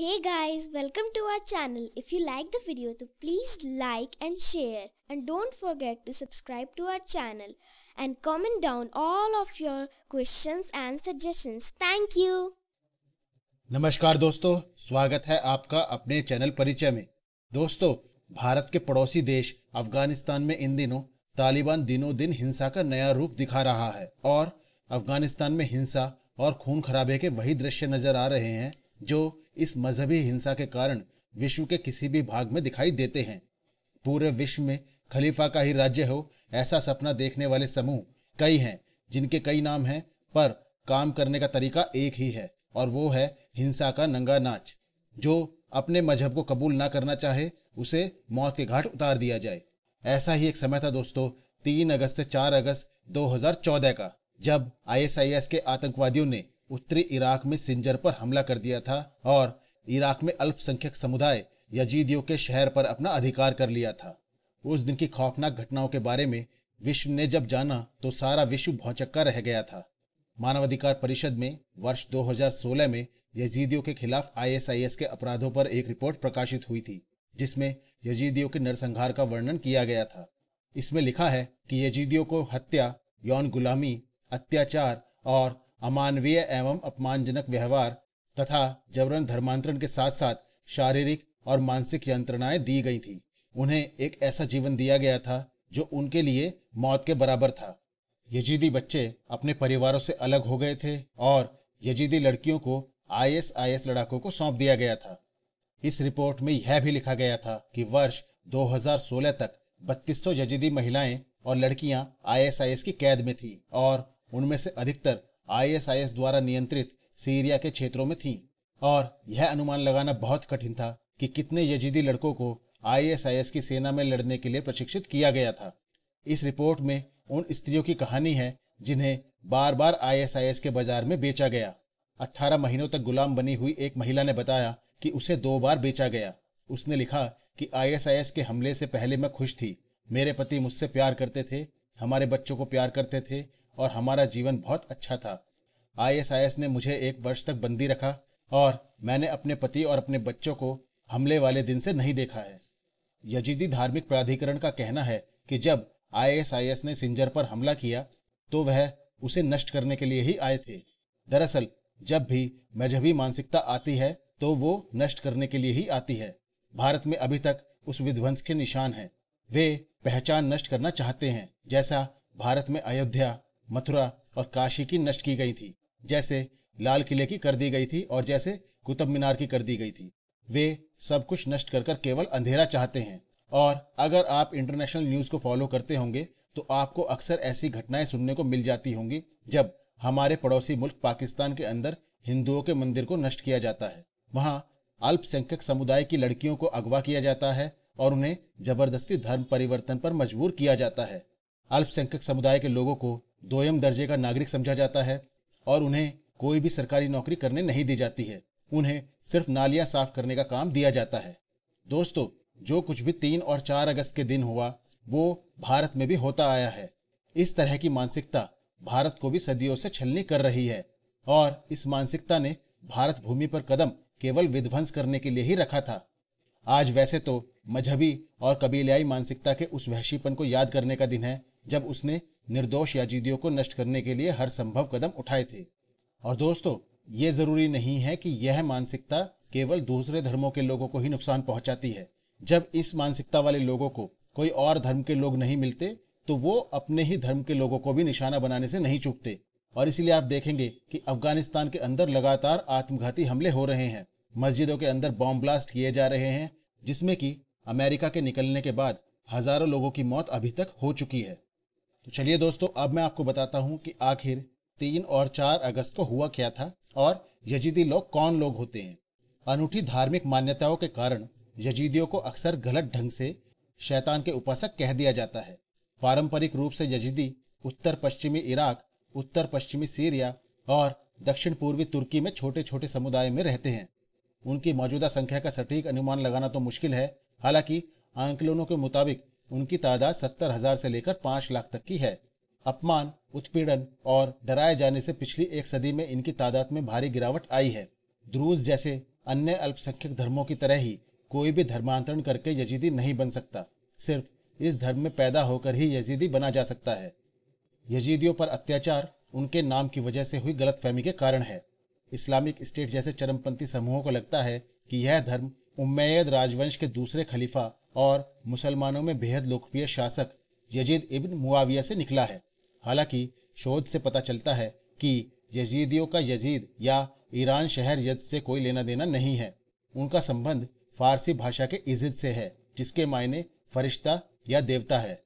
Hey guys, welcome to our channel. If you like the video, then please like and share. And don't forget to subscribe to our channel and comment down all of your questions and suggestions. Thank you. नमस्कार दोस्तों स्वागत है आपका अपने channel परिचय में दोस्तों भारत के पड़ोसी देश अफगानिस्तान में इन दिनों तालिबान दिनों दिन हिंसा का नया रूप दिखा रहा है और अफगानिस्तान में हिंसा और खून खराबे के वही दृश्य नजर आ रहे हैं जो इस मजहबी हिंसा के कारण विश्व के किसी भी भाग में दिखाई देते हैं पूरे विश्व में खलीफा का ही राज्य हो ऐसा सपना देखने वाले समूह कई हैं जिनके कई नाम हैं पर काम करने का तरीका एक ही है और वो है हिंसा का नंगा नाच जो अपने मजहब को कबूल ना करना चाहे उसे मौत के घाट उतार दिया जाए ऐसा ही एक समय था दोस्तों तीन अगस्त से चार अगस्त 2014 का जब आईएसआईएस के आतंकवादियों ने उत्तरी इराक में सिंजर पर हमला कर दिया था और इराक में अल्पसंख्यक समुदाय यजीदियों के शहर पर अपना अधिकार कर लिया था उस दिन की खौफनाक घटनाओं के बारे में विश्व ने जब जाना तो सारा विश्व भौचक्का रह गया था मानवाधिकार परिषद में वर्ष 2016 में यजीदियों के खिलाफ आईएसआईएस के अपराधों पर एक रिपोर्ट प्रकाशित हुई थी जिसमें यजीदियों के नरसंहार का वर्णन किया गया था इसमें लिखा है कि यजीदियों को हत्या यौन गुलामी अत्याचार और अमानवीय एवं अपमानजनक व्यवहार तथा जबरन धर्मांतरण के साथ साथ शारीरिक और मानसिक यंत्रणाएं दी गई थी उन्हें एक ऐसा जीवन दिया गया था जो उनके लिए मौत के बराबर था यजीदी बच्चे अपने परिवारों से अलग हो गए थे और यजीदी लड़कियों को आईएसआईएस लड़ाकों को सौंप दिया गया था इस रिपोर्ट में यह भी लिखा गया था कि वर्ष 2016 तक 3200 यजीदी महिलाएं और लड़कियां आईएसआईएस की कैद में थी और उनमें से अधिकतर आईएसआईएस द्वारा नियंत्रित सीरिया के क्षेत्रों में थीं और यह अनुमान लगाना बहुत कठिन था कि कितने यजीदी लड़कों को आईएसआईएस की सेना में लड़ने के लिए प्रशिक्षित किया गया था इस रिपोर्ट में उन स्त्रियों की कहानी है जिन्हें बार बार आईएसआईएस के बाजार में बेचा गया 18 महीनों तक गुलाम बनी हुई एक महिला ने बताया कि उसे दो बार बेचा गया उसने लिखा कि आईएसआईएस के हमले से पहले मैं खुश थी मेरे पति मुझसे प्यार करते थे हमारे बच्चों को प्यार करते थे और हमारा जीवन बहुत अच्छा था आईएसआईएस ने मुझे एक वर्ष तक बंदी रखा और मैंने अपने पति और अपने बच्चों को हमले वाले दिन से नहीं देखा है यजीदी धार्मिक प्राधिकरण का कहना है कि जब आईएसआईएस ने सिंजर पर हमला किया तो वह उसे नष्ट करने के लिए ही आए थे दरअसल जब भी मजहबी मानसिकता आती है तो वो नष्ट करने के लिए ही आती है भारत में अभी तक उस विध्वंस के निशान है वे पहचान नष्ट करना चाहते हैं जैसा भारत में अयोध्या मथुरा और काशी की नष्ट की गई थी जैसे लाल किले की कर दी गई थी और जैसे कुतुब मीनार की कर दी गई थी वे सब कुछ नष्ट कर कर केवल अंधेरा चाहते हैं और अगर आप इंटरनेशनल न्यूज़ को फॉलो करते होंगे तो आपको अक्सर ऐसी घटनाएं सुनने को मिल जाती होंगी जब हमारे पड़ोसी मुल्क पाकिस्तान के अंदर हिंदुओं के मंदिर को नष्ट किया जाता है वहाँ अल्पसंख्यक समुदाय की लड़कियों को अगवा किया जाता है और उन्हें जबरदस्ती धर्म परिवर्तन पर मजबूर किया जाता है अल्पसंख्यक समुदाय के लोगों को दोयम दर्जे का नागरिक समझा जाता है और उन्हें कोई भी सरकारी नौकरी करने नहीं दी जाती है उन्हें सिर्फ नालियां साफ करने का काम दिया जाता है दोस्तों जो कुछ भी तीन और चार अगस्त के दिन हुआ वो भारत में भी होता आया है इस तरह की मानसिकता भारत को भी सदियों से छलनी कर रही है और इस मानसिकता ने भारत भूमि पर कदम केवल विध्वंस करने के लिए ही रखा था आज वैसे तो मजहबी और कबीलियाई मानसिकता के उस वहशीपन को याद करने का दिन है जब उसने निर्दोष याजीदियों को नष्ट करने के लिए हर संभव कदम उठाए थे और दोस्तों ये जरूरी नहीं है कि यह मानसिकता केवल दूसरे धर्मों के लोगों को ही नुकसान पहुंचाती है जब इस मानसिकता वाले लोगों को कोई और धर्म के लोग नहीं मिलते तो वो अपने ही धर्म के लोगों को भी निशाना बनाने से नहीं चूकते और इसीलिए आप देखेंगे कि अफगानिस्तान के अंदर लगातार आत्मघाती हमले हो रहे हैं मस्जिदों के अंदर बॉम्ब ब्लास्ट किए जा रहे हैं जिसमें कि अमेरिका के निकलने के बाद हजारों लोगों की मौत अभी तक हो चुकी है तो चलिए दोस्तों अब मैं आपको बताता हूँ कि आखिर तीन और चार अगस्त को हुआ क्या था और यजीदी लोग कौन लोग होते हैं अनूठी धार्मिक मान्यताओं के कारण यजीदियों को अक्सर गलत ढंग से शैतान के उपासक कह दिया जाता है पारंपरिक रूप से यजीदी उत्तर पश्चिमी इराक उत्तर पश्चिमी सीरिया और दक्षिण पूर्वी तुर्की में छोटे छोटे समुदाय में रहते हैं उनकी मौजूदा संख्या का सटीक अनुमान लगाना तो मुश्किल है हालांकि आंकलनों के मुताबिक उनकी तादाद सत्तर हजार से लेकर पांच लाख तक की है अपमान उत्पीड़न और डराए जाने से पिछली एक सदी में इनकी तादाद में भारी गिरावट आई है द्रूज जैसे अन्य अल्पसंख्यक धर्मों की तरह ही कोई भी धर्मांतरण करके यजीदी नहीं बन सकता सिर्फ इस धर्म में पैदा होकर ही यजीदी बना जा सकता है यजीदियों पर अत्याचार उनके नाम की वजह से हुई गलतफहमी के कारण है इस्लामिक स्टेट जैसे चरमपंथी समूहों को लगता है कि यह धर्म उम्मैद राजवंश के दूसरे खलीफा और मुसलमानों में बेहद लोकप्रिय शासक यजीद इब्न मुआविया से निकला है हालांकि शोध से पता चलता है कि यजीदियों का यजीद या ईरान शहर यज से कोई लेना देना नहीं है उनका संबंध फारसी भाषा के इजिद से है जिसके मायने फरिश्ता या देवता है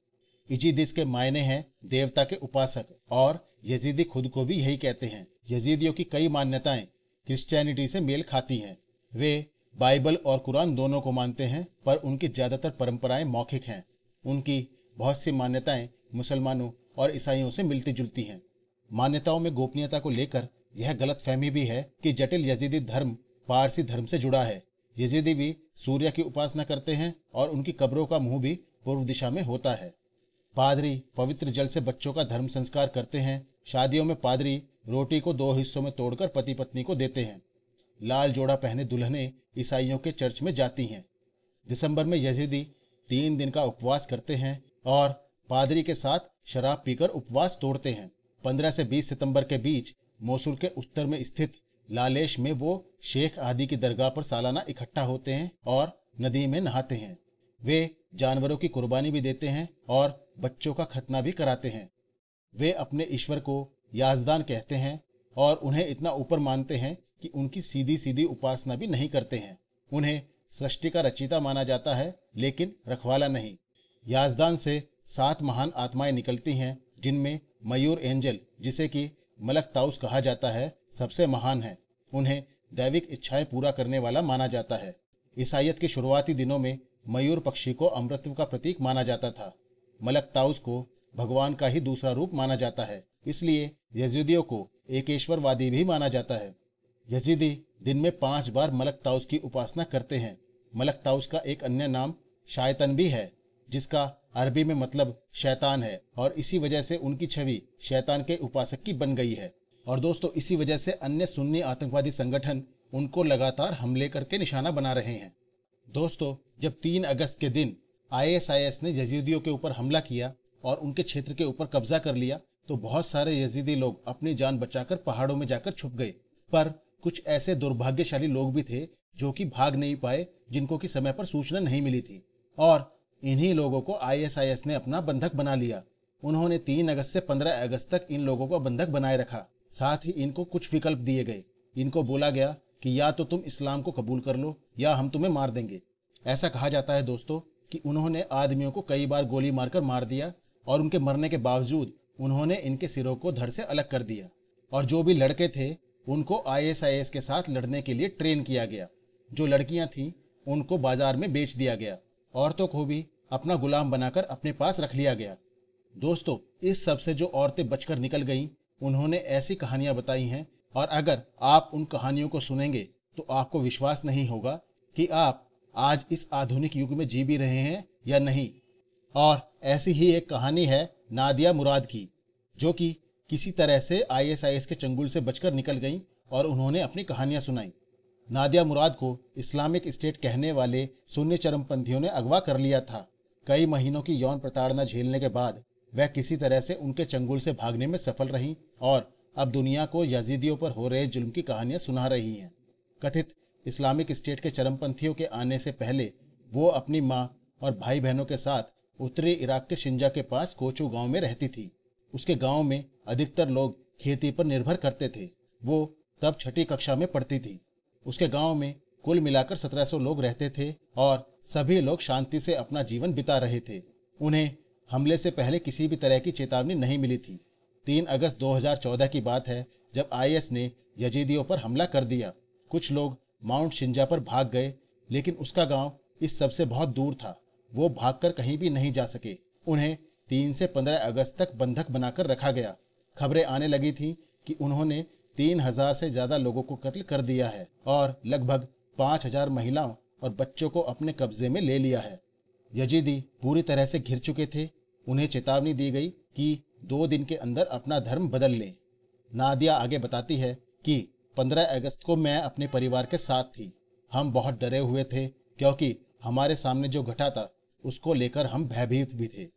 इजिदिस के मायने हैं देवता के उपासक और यजीदी खुद को भी यही कहते हैं यजीदियों की कई मान्यताएं क्रिश्चियनिटी से मेल खाती हैं वे बाइबल और कुरान दोनों को मानते हैं पर उनकी ज़्यादातर परंपराएं मौखिक हैं उनकी बहुत सी मान्यताएं मुसलमानों और ईसाइयों से मिलती जुलती हैं मान्यताओं में गोपनीयता को लेकर यह गलत फहमी भी है कि जटिल यजीदी धर्म पारसी धर्म से जुड़ा है यजीदी भी सूर्य की उपासना करते हैं और उनकी कब्रों का मुंह भी पूर्व दिशा में होता है पादरी पवित्र जल से बच्चों का धर्म संस्कार करते हैं शादियों में पादरी रोटी को दो हिस्सों में तोड़कर पति पत्नी को देते हैं लाल जोड़ा पहने दुल्हने ईसाइयों के चर्च में जाती हैं दिसंबर में यजीदी तीन दिन का उपवास करते हैं और पादरी के साथ शराब पीकर उपवास तोड़ते हैं 15 से 20 सितंबर के बीच मोसुल के उत्तर में स्थित लालेश में वो शेख आदि की दरगाह पर सालाना इकट्ठा होते हैं और नदी में नहाते हैं वे जानवरों की कुर्बानी भी देते हैं और बच्चों का खतना भी कराते हैं वे अपने ईश्वर को याजदान कहते हैं और उन्हें इतना ऊपर मानते हैं कि उनकी सीधी सीधी उपासना भी नहीं करते हैं उन्हें सृष्टि का रचिता माना जाता है लेकिन रखवाला नहीं याजदान से सात महान आत्माएं निकलती हैं जिनमें मयूर एंजल जिसे कि मलक ताउस कहा जाता है सबसे महान है उन्हें दैविक इच्छाएं पूरा करने वाला माना जाता है ईसाइत के शुरुआती दिनों में मयूर पक्षी को अमृतत्व का प्रतीक माना जाता था मलक ताउस को भगवान का ही दूसरा रूप माना जाता है इसलिए यजुदियों को एकेश्वरवादी भी माना जाता है यजीदी दिन में पांच बार मलक ताउस की उपासना करते हैं मलक ताउस का एक अन्य नाम शायतन भी है जिसका अरबी में मतलब शैतान है और इसी वजह से उनकी छवि शैतान के उपासक की बन गई है और दोस्तों इसी वजह से अन्य सुन्नी आतंकवादी संगठन उनको लगातार हमले करके निशाना बना रहे हैं दोस्तों जब तीन अगस्त के दिन आईएसआईएस ने यजीदियों के ऊपर हमला किया और उनके क्षेत्र के ऊपर कब्जा कर लिया तो बहुत सारे यजीदी लोग अपनी जान बचाकर पहाड़ों में जाकर छुप गए पर कुछ ऐसे दुर्भाग्यशाली लोग भी थे जो कि भाग नहीं पाए जिनको की समय पर सूचना नहीं मिली थी और इन्हीं लोगों को आईएसआईएस ने अपना बंधक बना लिया उन्होंने तीन अगस्त से पंद्रह अगस्त तक इन लोगों को बंधक बनाए रखा साथ ही इनको कुछ विकल्प दिए गए इनको बोला गया कि या तो तुम इस्लाम को कबूल कर लो या हम तुम्हें मार देंगे ऐसा कहा जाता है दोस्तों कि उन्होंने आदमियों को कई बार गोली मारकर मार दिया और उनके मरने के बावजूद उन्होंने इनके सिरों को धड़ से अलग कर दिया और जो भी लड़के थे उनको आईएसआईएस के साथ लड़ने के लिए ट्रेन किया गया जो लड़कियां थीं उनको बाजार में बेच दिया गया औरतों को भी अपना गुलाम बनाकर अपने पास रख लिया गया दोस्तों इस सब से जो औरतें बचकर निकल गईं उन्होंने ऐसी कहानियां बताई हैं और अगर आप उन कहानियों को सुनेंगे तो आपको विश्वास नहीं होगा कि आप आज इस आधुनिक युग में जी भी रहे हैं या नहीं और ऐसी ही एक कहानी है नादिया मुराद की जो कि किसी तरह से आईएसआईएस के चंगुल से बचकर निकल गई और उन्होंने अपनी कहानियां सुनाई नादिया मुराद को इस्लामिक स्टेट कहने वाले सुन्नी चरमपंथियों ने अगवा कर लिया था कई महीनों की यौन प्रताड़ना झेलने के बाद वह किसी तरह से उनके चंगुल से भागने में सफल रही और अब दुनिया को यजीदियों पर हो रहे जुल्म की कहानियां सुना रही हैं कथित इस्लामिक स्टेट के चरमपंथियों के आने से पहले वो अपनी माँ और भाई बहनों के साथ उत्तरी इराक के शिंजा के पास कोचू गांव में रहती थी उसके गांव में अधिकतर लोग खेती पर निर्भर करते थे वो तब छठी कक्षा में पढ़ती थी उसके गांव में कुल मिलाकर 1700 लोग रहते थे और सभी लोग शांति से अपना जीवन बिता रहे थे उन्हें हमले से पहले किसी भी तरह की चेतावनी नहीं मिली थी तीन अगस्त 2014 की बात है जब आई ने यजीदियों पर हमला कर दिया कुछ लोग माउंट शिंजा पर भाग गए लेकिन उसका गांव इस सबसे बहुत दूर था वो भागकर कहीं भी नहीं जा सके उन्हें तीन से पंद्रह अगस्त तक बंधक बनाकर रखा गया खबरें आने लगी थी कि उन्होंने तीन हजार से ज्यादा लोगों को कत्ल कर दिया है और लगभग पांच हजार महिलाओं और बच्चों को अपने कब्जे में ले लिया है यजीदी पूरी तरह से घिर चुके थे उन्हें चेतावनी दी गई कि दो दिन के अंदर अपना धर्म बदल लें नादिया आगे बताती है कि 15 अगस्त को मैं अपने परिवार के साथ थी हम बहुत डरे हुए थे क्योंकि हमारे सामने जो घटा था उसको लेकर हम भयभीत भी थे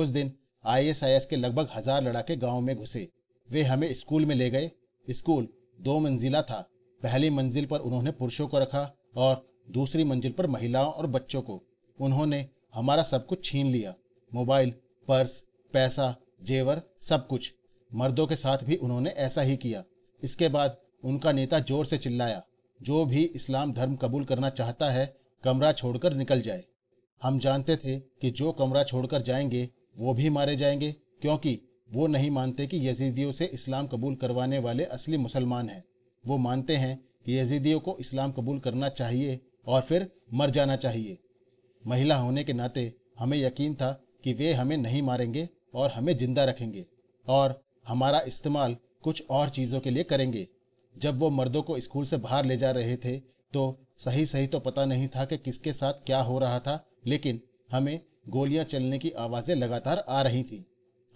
उस दिन आईएसआईएस के लगभग हजार लड़ाके गांव में घुसे वे हमें स्कूल में ले गए स्कूल दो मंजिला था पहली मंजिल पर उन्होंने पुरुषों को रखा और दूसरी मंजिल पर महिलाओं और बच्चों को उन्होंने हमारा सब कुछ छीन लिया मोबाइल पर्स पैसा जेवर सब कुछ मर्दों के साथ भी उन्होंने ऐसा ही किया इसके बाद उनका नेता जोर से चिल्लाया जो भी इस्लाम धर्म कबूल करना चाहता है कमरा छोड़कर निकल जाए हम जानते थे कि जो कमरा छोड़कर जाएंगे वो भी मारे जाएंगे क्योंकि वो नहीं मानते कि यजीदियों से इस्लाम कबूल करवाने वाले असली मुसलमान हैं वो मानते हैं कि यजीदियों को इस्लाम कबूल करना चाहिए और फिर मर जाना चाहिए महिला होने के नाते हमें यकीन था कि वे हमें नहीं मारेंगे और हमें जिंदा रखेंगे और हमारा इस्तेमाल कुछ और चीज़ों के लिए करेंगे जब वो मर्दों को स्कूल से बाहर ले जा रहे थे तो सही सही तो पता नहीं था कि किसके साथ क्या हो रहा था लेकिन हमें गोलियां चलने की आवाजें लगातार आ रही थी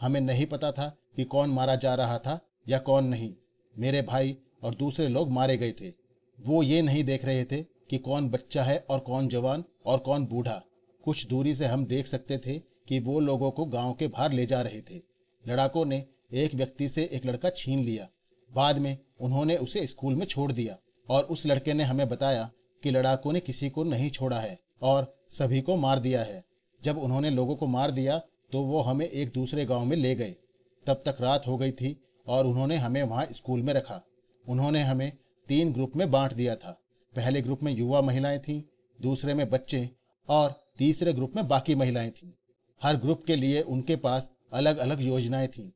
हमें नहीं पता था कि कौन मारा जा रहा था या कौन नहीं मेरे भाई और दूसरे लोग मारे गए थे वो ये नहीं देख रहे थे कि कौन बच्चा है और कौन जवान और कौन बूढ़ा कुछ दूरी से हम देख सकते थे कि वो लोगों को गांव के बाहर ले जा रहे थे लड़ाकों ने एक व्यक्ति से एक लड़का छीन लिया बाद में उन्होंने उसे स्कूल में छोड़ दिया और उस लड़के ने हमें बताया कि लड़ाकों ने किसी को नहीं छोड़ा है और सभी को मार दिया है जब उन्होंने लोगों को मार दिया तो वो हमें एक दूसरे गांव में ले गए तब तक रात हो गई थी और उन्होंने हमें वहाँ स्कूल में रखा उन्होंने हमें तीन ग्रुप में बांट दिया था पहले ग्रुप में युवा महिलाएं थीं दूसरे में बच्चे और तीसरे ग्रुप में बाकी महिलाएं थीं हर ग्रुप के लिए उनके पास अलग अलग योजनाएं थीं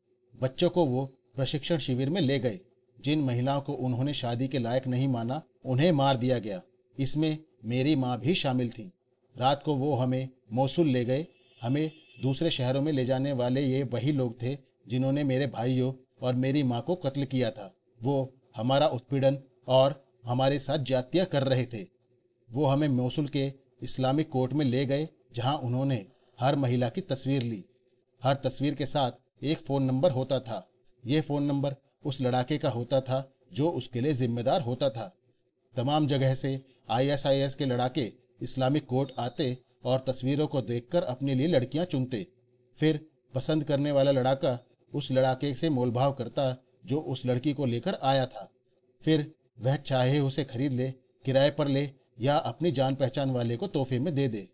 बच्चों को वो प्रशिक्षण शिविर में ले गए जिन महिलाओं को उन्होंने शादी के लायक नहीं माना उन्हें मार दिया गया इसमें मेरी माँ भी शामिल थी रात को वो हमें मौसू ले गए हमें दूसरे शहरों में ले जाने वाले ये वही लोग थे जिन्होंने मेरे भाइयों और मेरी माँ को कत्ल किया था वो हमारा उत्पीड़न और हमारे साथ जातियाँ कर रहे थे वो हमें मौसूल के इस्लामिक कोर्ट में ले गए जहाँ उन्होंने हर महिला की तस्वीर ली हर तस्वीर के साथ एक फ़ोन नंबर होता था ये फ़ोन नंबर उस लड़ाके का होता था जो उसके लिए जिम्मेदार होता था तमाम जगह से आईएसआईएस के लड़ाके इस्लामिक कोर्ट आते और तस्वीरों को देखकर अपने लिए लड़कियां चुनते फिर पसंद करने वाला लड़ाका उस लड़ाके से मोलभाव करता जो उस लड़की को लेकर आया था फिर वह चाहे उसे खरीद ले किराए पर ले या अपनी जान पहचान वाले को तोहफे में दे दे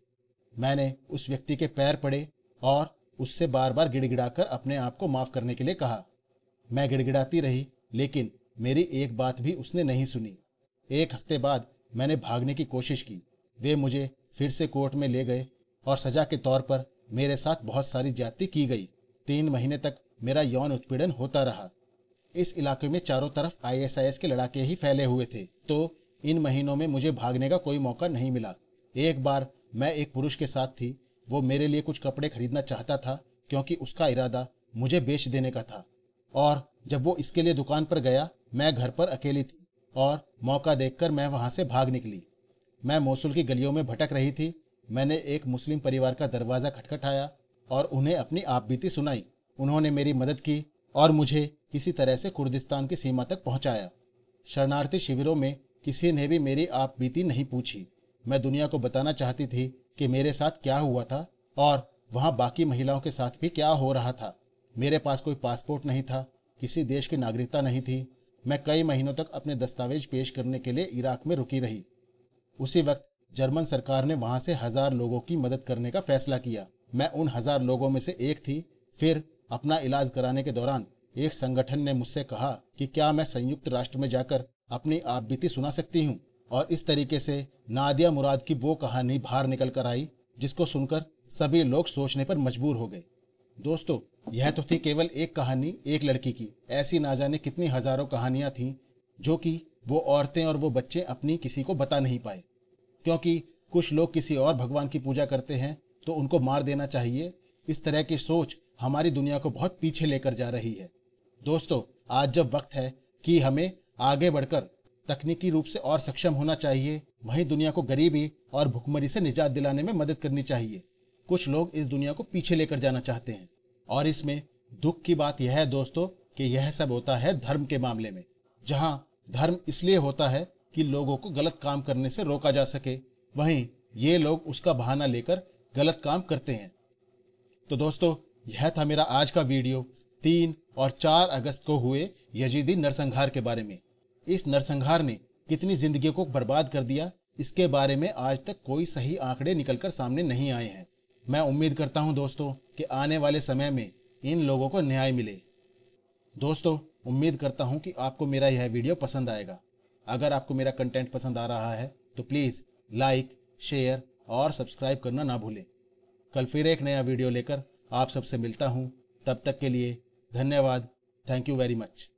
मैंने उस व्यक्ति के पैर पड़े और उससे बार बार गिड़गिड़ाकर अपने आप को माफ़ करने के लिए कहा मैं गिड़गिड़ाती रही लेकिन मेरी एक बात भी उसने नहीं सुनी एक हफ्ते बाद मैंने भागने की कोशिश की वे मुझे फिर से कोर्ट में ले गए और सजा के तौर पर मेरे साथ बहुत सारी ज्यादती की गई तीन महीने तक मेरा यौन उत्पीड़न होता रहा इस इलाके में चारों तरफ आईएसआईएस के लड़ाके ही फैले हुए थे तो इन महीनों में मुझे भागने का कोई मौका नहीं मिला एक बार मैं एक पुरुष के साथ थी वो मेरे लिए कुछ कपड़े खरीदना चाहता था क्योंकि उसका इरादा मुझे बेच देने का था और जब वो इसके लिए दुकान पर गया मैं घर पर अकेली थी और मौका देखकर मैं वहां से भाग निकली मैं मोसुल की गलियों में भटक रही थी मैंने एक मुस्लिम परिवार का दरवाज़ा खटखटाया और उन्हें अपनी आप बीती सुनाई उन्होंने मेरी मदद की और मुझे किसी तरह से कुर्दिस्तान की सीमा तक पहुंचाया। शरणार्थी शिविरों में किसी ने भी मेरी आप बीती नहीं पूछी मैं दुनिया को बताना चाहती थी कि मेरे साथ क्या हुआ था और वहाँ बाकी महिलाओं के साथ भी क्या हो रहा था मेरे पास कोई पासपोर्ट नहीं था किसी देश की नागरिकता नहीं थी मैं कई महीनों तक अपने दस्तावेज पेश करने के लिए इराक में रुकी रही उसी वक्त जर्मन सरकार ने वहां से हजार लोगों की मदद करने का फैसला किया मैं उन हजार लोगों में से एक थी फिर अपना इलाज कराने के दौरान एक संगठन ने मुझसे कहा कि क्या मैं संयुक्त राष्ट्र में जाकर अपनी आप बीती सुना सकती हूँ और इस तरीके से नादिया मुराद की वो कहानी बाहर निकल कर आई जिसको सुनकर सभी लोग सोचने पर मजबूर हो गए दोस्तों यह तो थी केवल एक कहानी एक लड़की की ऐसी ना जाने कितनी हजारों कहानियां थी जो कि वो औरतें और वो बच्चे अपनी किसी को बता नहीं पाए क्योंकि कुछ लोग किसी और भगवान की पूजा करते हैं तो उनको मार देना चाहिए इस तरह की सोच हमारी दुनिया को बहुत पीछे लेकर जा रही है दोस्तों आज जब वक्त है कि हमें आगे बढ़कर तकनीकी रूप से और सक्षम होना चाहिए वहीं दुनिया को गरीबी और भुखमरी से निजात दिलाने में मदद करनी चाहिए कुछ लोग इस दुनिया को पीछे लेकर जाना चाहते हैं और इसमें दुख की बात यह है दोस्तों कि यह सब होता है धर्म के मामले में जहाँ धर्म इसलिए होता है कि लोगों को गलत काम करने से रोका जा सके वहीं ये लोग उसका बहाना लेकर गलत काम करते हैं तो दोस्तों यह था मेरा आज का वीडियो तीन और चार अगस्त को हुए यजीदी नरसंहार के बारे में इस नरसंहार ने कितनी जिंदगी को बर्बाद कर दिया इसके बारे में आज तक कोई सही आंकड़े निकलकर सामने नहीं आए हैं मैं उम्मीद करता हूं दोस्तों कि आने वाले समय में इन लोगों को न्याय मिले दोस्तों उम्मीद करता हूँ कि आपको मेरा यह वीडियो पसंद आएगा अगर आपको मेरा कंटेंट पसंद आ रहा है तो प्लीज़ लाइक शेयर और सब्सक्राइब करना ना भूलें कल फिर एक नया वीडियो लेकर आप सबसे मिलता हूँ तब तक के लिए धन्यवाद थैंक यू वेरी मच